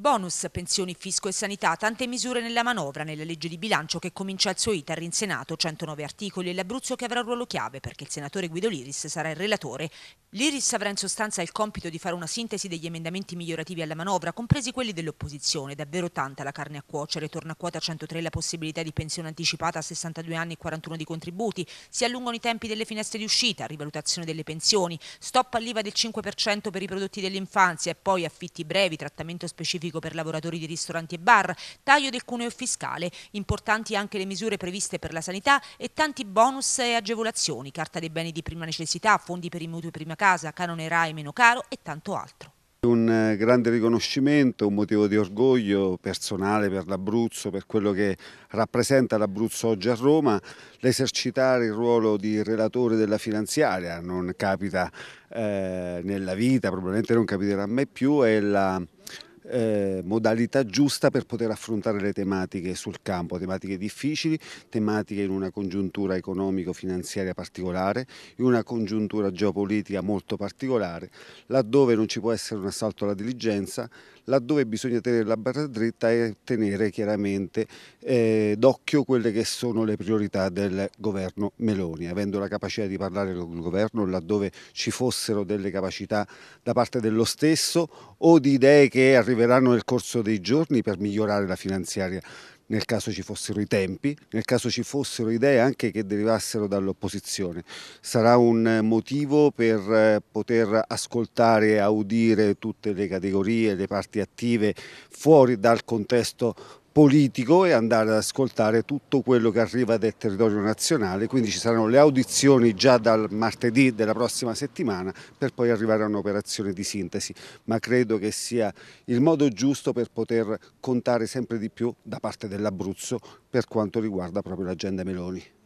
Bonus, pensioni, fisco e sanità, tante misure nella manovra, nella legge di bilancio che comincia il suo iter in Senato, 109 articoli e l'Abruzzo che avrà un ruolo chiave perché il senatore Guido Liris sarà il relatore. Liris avrà in sostanza il compito di fare una sintesi degli emendamenti migliorativi alla manovra, compresi quelli dell'opposizione, davvero tanta la carne a cuocere, torna a quota 103 la possibilità di pensione anticipata a 62 anni e 41 di contributi, si allungano i tempi delle finestre di uscita, rivalutazione delle pensioni, stop all'IVA del 5% per i prodotti dell'infanzia e poi affitti brevi, trattamento specifico specifico per lavoratori di ristoranti e bar, taglio del cuneo fiscale, importanti anche le misure previste per la sanità e tanti bonus e agevolazioni, carta dei beni di prima necessità, fondi per i mutui prima casa, canone RAI meno caro e tanto altro. Un eh, grande riconoscimento, un motivo di orgoglio personale per l'Abruzzo, per quello che rappresenta l'Abruzzo oggi a Roma, l'esercitare il ruolo di relatore della finanziaria non capita eh, nella vita, probabilmente non capiterà mai più, è la eh, modalità giusta per poter affrontare le tematiche sul campo, tematiche difficili, tematiche in una congiuntura economico-finanziaria particolare, in una congiuntura geopolitica molto particolare, laddove non ci può essere un assalto alla diligenza, laddove bisogna tenere la barra dritta e tenere chiaramente eh, d'occhio quelle che sono le priorità del governo Meloni, avendo la capacità di parlare con il governo laddove ci fossero delle capacità da parte dello stesso o di idee che arriveranno nel corso dei giorni per migliorare la finanziaria nel caso ci fossero i tempi, nel caso ci fossero idee anche che derivassero dall'opposizione. Sarà un motivo per eh, poter ascoltare e audire tutte le categorie, le parti attive fuori dal contesto politico e andare ad ascoltare tutto quello che arriva del territorio nazionale, quindi ci saranno le audizioni già dal martedì della prossima settimana per poi arrivare a un'operazione di sintesi, ma credo che sia il modo giusto per poter contare sempre di più da parte dell'Abruzzo per quanto riguarda proprio l'agenda Meloni.